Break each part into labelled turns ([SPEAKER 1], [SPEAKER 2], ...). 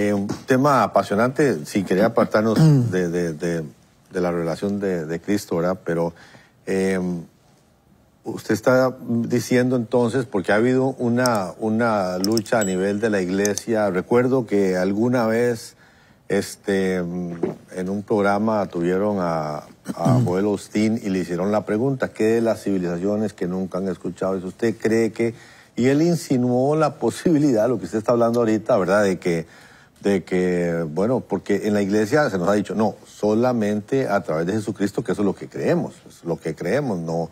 [SPEAKER 1] Eh, un tema apasionante, si quería apartarnos mm. de, la relación de, Cristo, ¿verdad? Pero em, usted está diciendo entonces, porque ha habido una, una lucha a nivel de la iglesia. Recuerdo que alguna vez este, em, en un programa tuvieron a, mm. Joel Austin y le hicieron la pregunta, ¿qué de las civilizaciones que nunca han escuchado? eso ¿usted cree que... Y él insinuó la posibilidad, lo que usted está hablando ahorita, ¿verdad? De que de que, bueno, porque en la iglesia se nos ha dicho, no, solamente a través de Jesucristo, que eso es lo que creemos, es lo que creemos, no,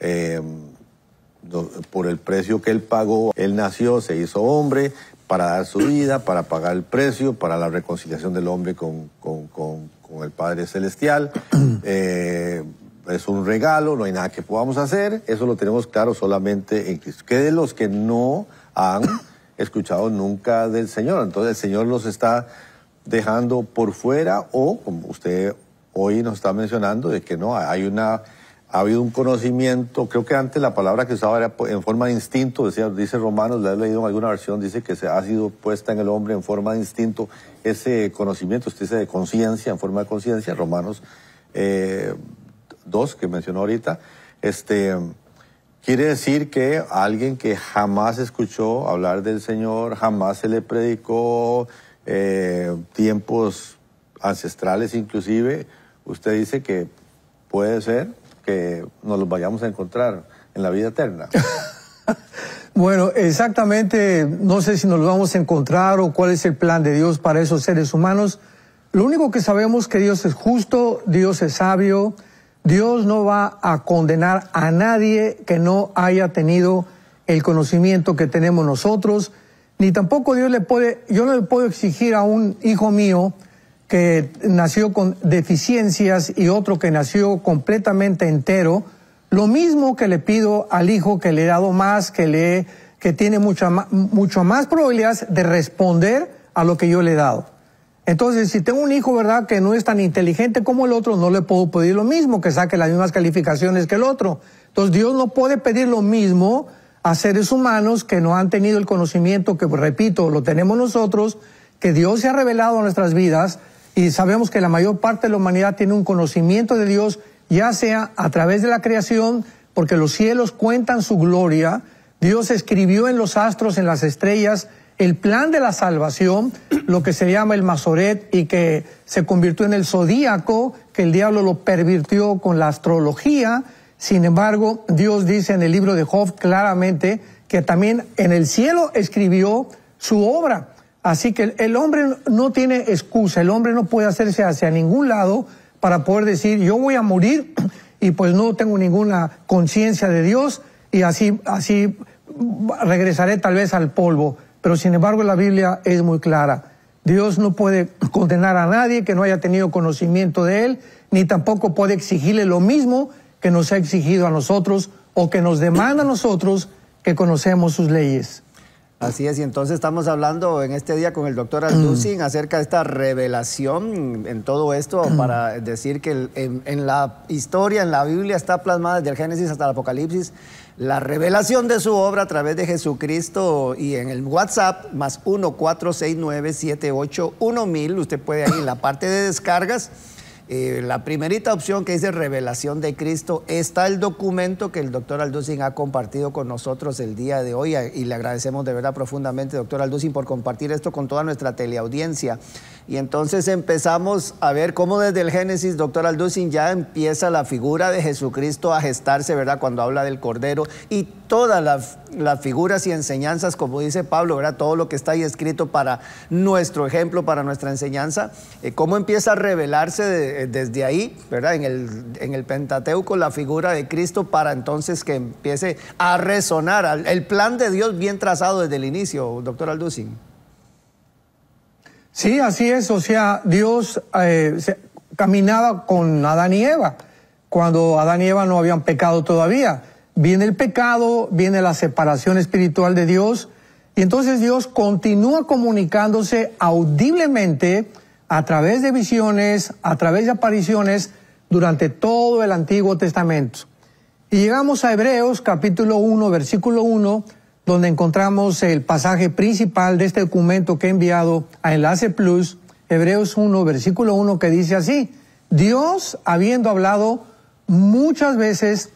[SPEAKER 1] eh, por el precio que Él pagó, Él nació, se hizo hombre para dar su vida, para pagar el precio, para la reconciliación del hombre con, el Padre Celestial. Eh, es un regalo, no hay nada que podamos hacer, eso lo tenemos claro solamente en Cristo. ¿Qué de los que no han escuchado nunca del Señor. Entonces el Señor los está dejando por fuera o, como usted hoy nos está mencionando, de que no, hay una, ha habido un conocimiento, creo que antes la palabra que usaba era en forma de instinto, decía, dice Romanos, la he leído en alguna versión, dice que se ha sido puesta en el hombre en forma de instinto ese conocimiento, usted dice de conciencia, en forma de conciencia, Romanos 2 eh, que mencionó ahorita, este Quiere decir que alguien que jamás escuchó hablar del Señor, jamás se le predicó eh, tiempos ancestrales inclusive, usted dice que puede ser que nos los vayamos a encontrar en la vida eterna.
[SPEAKER 2] bueno, exactamente, no sé si nos los vamos a encontrar o cuál es el plan de Dios para esos seres humanos. Lo único que sabemos es que Dios es justo, Dios es sabio, Dios no va a condenar a nadie que no haya tenido el conocimiento que tenemos nosotros, ni tampoco Dios le puede, yo no le puedo exigir a un hijo mío que nació con deficiencias y otro que nació completamente entero, lo mismo que le pido al hijo que le he dado más, que le que tiene mucha, más probabilidades de responder a lo que yo le he dado. Entonces, si tengo un hijo, ¿verdad?, que no es tan inteligente como el otro, no le puedo pedir lo mismo, que saque las mismas calificaciones que el otro. Entonces, Dios no puede pedir lo mismo a seres humanos que no han tenido el conocimiento que, pues, repito, lo tenemos nosotros, que Dios se ha revelado a nuestras vidas y sabemos que la mayor parte de la humanidad tiene un conocimiento de Dios, ya sea a través de la creación, porque los cielos cuentan su gloria, Dios escribió en los astros, en las estrellas, el plan de la salvación, lo que se llama el Masoret y que se convirtió en el zodíaco, que el diablo lo pervirtió con la astrología. Sin embargo, Dios dice en el libro de Job claramente que también en el cielo escribió su obra. Así que el hombre no tiene excusa, el hombre no puede hacerse hacia ningún lado para poder decir yo voy a morir y pues no tengo ninguna conciencia de Dios y así, así regresaré tal vez al polvo. Pero sin embargo la Biblia es muy clara. Dios no puede condenar a nadie que no haya tenido conocimiento de Él, ni tampoco puede exigirle lo mismo que nos ha exigido a nosotros o que nos demanda a nosotros que conocemos sus leyes.
[SPEAKER 3] Así es, y entonces estamos hablando en este día con el doctor Alducin acerca de esta revelación en todo esto mm. para decir que en, en la historia, en la Biblia está plasmada desde el Génesis hasta el Apocalipsis la revelación de su obra a través de Jesucristo y en el WhatsApp más mil Usted puede ir en la parte de descargas eh, la primerita opción que dice revelación de Cristo está el documento que el doctor Alducin ha compartido con nosotros el día de hoy eh, y le agradecemos de verdad profundamente, doctor Alducin, por compartir esto con toda nuestra teleaudiencia. Y entonces empezamos a ver cómo desde el Génesis, doctor Alducin, ya empieza la figura de Jesucristo a gestarse, ¿verdad? Cuando habla del Cordero y todas las, figuras y enseñanzas, como dice Pablo, ¿verdad? todo lo que está ahí escrito para nuestro ejemplo, para nuestra enseñanza, eh, cómo empieza a revelarse eh, desde ahí, ¿verdad? En el, en el Pentateuco la figura de Cristo para entonces que empiece a resonar el plan de Dios bien trazado desde el inicio, doctor Alducin.
[SPEAKER 2] Sí, así es, o sea, Dios eh, caminaba con Adán y Eva, cuando Adán y Eva no habían pecado todavía viene el pecado, viene la separación espiritual de Dios, y entonces Dios continúa comunicándose audiblemente a través de visiones, a través de apariciones durante todo el Antiguo Testamento. Y llegamos a Hebreos capítulo 1, versículo 1, donde encontramos el pasaje principal de este documento que he enviado a Enlace Plus, Hebreos 1, versículo 1, que dice así, Dios, habiendo hablado muchas veces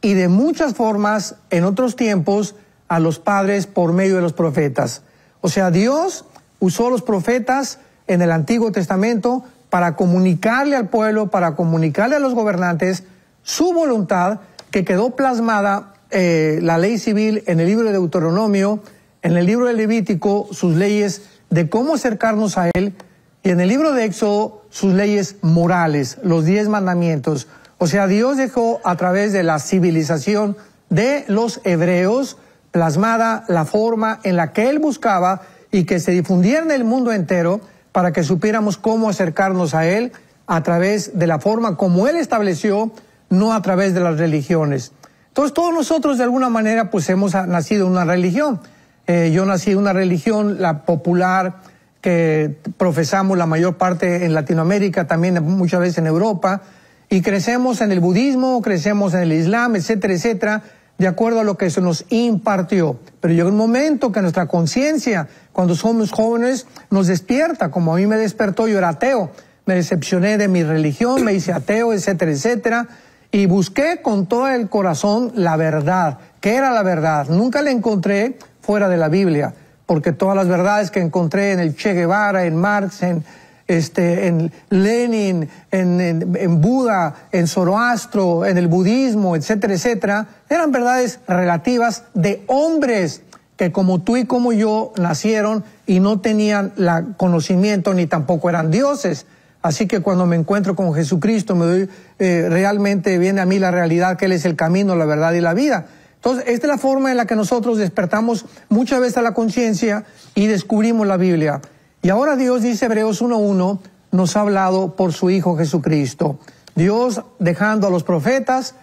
[SPEAKER 2] y de muchas formas en otros tiempos a los padres por medio de los profetas. O sea, Dios usó los profetas en el Antiguo Testamento para comunicarle al pueblo, para comunicarle a los gobernantes su voluntad que quedó plasmada eh, la ley civil en el libro de Deuteronomio, en el libro de Levítico, sus leyes de cómo acercarnos a Él, y en el libro de Éxodo, sus leyes morales, los diez mandamientos. O sea, Dios dejó a través de la civilización de los hebreos plasmada la forma en la que él buscaba y que se difundiera en el mundo entero para que supiéramos cómo acercarnos a él a través de la forma como él estableció, no a través de las religiones. Entonces todos nosotros de alguna manera pues hemos nacido en una religión. Eh, yo nací en una religión, la popular, que profesamos la mayor parte en Latinoamérica, también muchas veces en Europa, y crecemos en el budismo, crecemos en el islam, etcétera, etcétera, de acuerdo a lo que se nos impartió. Pero llega un momento que nuestra conciencia, cuando somos jóvenes, nos despierta, como a mí me despertó, yo era ateo, me decepcioné de mi religión, me hice ateo, etcétera, etcétera, y busqué con todo el corazón la verdad. que era la verdad? Nunca la encontré fuera de la Biblia, porque todas las verdades que encontré en el Che Guevara, en Marx, en este, en Lenin, en, Buda, en Zoroastro, en el budismo, etcétera, etcétera, eran verdades relativas de hombres que como tú y como yo nacieron y no tenían la conocimiento ni tampoco eran dioses. Así que cuando me encuentro con Jesucristo, me doy, eh, realmente viene a mí la realidad que Él es el camino, la verdad y la vida. Entonces, esta es la forma en la que nosotros despertamos muchas veces a la conciencia y descubrimos la Biblia. Y ahora Dios dice Hebreos 1.1, nos ha hablado por su Hijo Jesucristo. Dios, dejando a los profetas,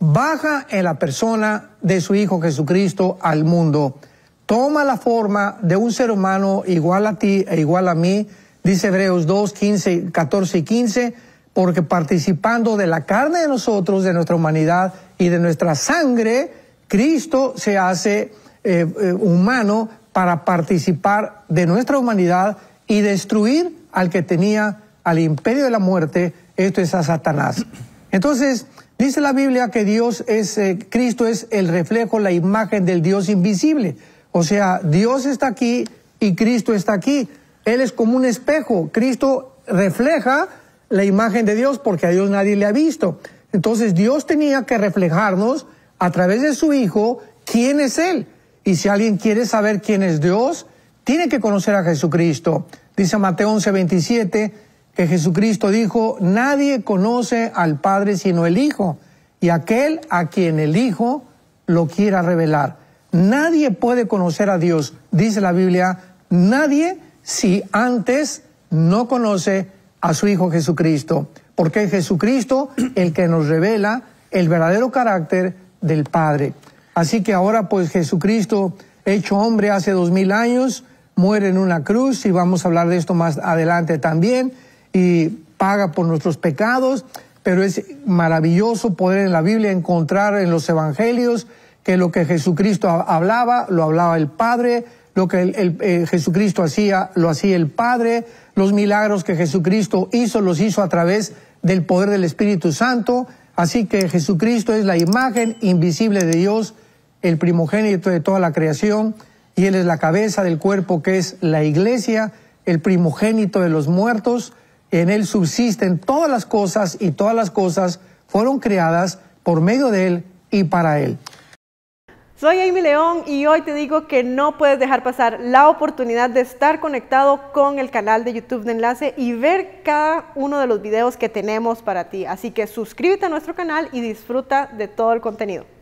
[SPEAKER 2] baja en la persona de su Hijo Jesucristo al mundo. Toma la forma de un ser humano igual a ti e igual a mí, dice Hebreos 2, 15, 14 y 15, porque participando de la carne de nosotros, de nuestra humanidad y de nuestra sangre, Cristo se hace eh, eh, humano para participar de nuestra humanidad y destruir al que tenía al imperio de la muerte, esto es a Satanás. Entonces, dice la Biblia que Dios es, eh, Cristo es el reflejo, la imagen del Dios invisible. O sea, Dios está aquí y Cristo está aquí. Él es como un espejo. Cristo refleja la imagen de Dios porque a Dios nadie le ha visto. Entonces Dios tenía que reflejarnos a través de su Hijo quién es Él. Y si alguien quiere saber quién es Dios, tiene que conocer a Jesucristo. Dice Mateo 11:27 que Jesucristo dijo, nadie conoce al Padre sino el Hijo, y aquel a quien el Hijo lo quiera revelar. Nadie puede conocer a Dios, dice la Biblia, nadie si antes no conoce a su Hijo Jesucristo, porque es Jesucristo el que nos revela el verdadero carácter del Padre. Así que ahora pues Jesucristo, hecho hombre hace dos mil años, muere en una cruz y vamos a hablar de esto más adelante también y paga por nuestros pecados, pero es maravilloso poder en la Biblia encontrar en los evangelios que lo que Jesucristo hablaba, lo hablaba el Padre, lo que el, eh, Jesucristo hacía, lo hacía el Padre, los milagros que Jesucristo hizo, los hizo a través del poder del Espíritu Santo. Así que Jesucristo es la imagen invisible de Dios, el primogénito de toda la creación, y Él es la cabeza del cuerpo que es la iglesia, el primogénito de los muertos, en Él subsisten todas las cosas y todas las cosas fueron creadas por medio de Él y para Él.
[SPEAKER 3] Soy Amy León y hoy te digo que no puedes dejar pasar la oportunidad de estar conectado con el canal de YouTube de Enlace y ver cada uno de los videos que tenemos para ti. Así que suscríbete a nuestro canal y disfruta de todo el contenido.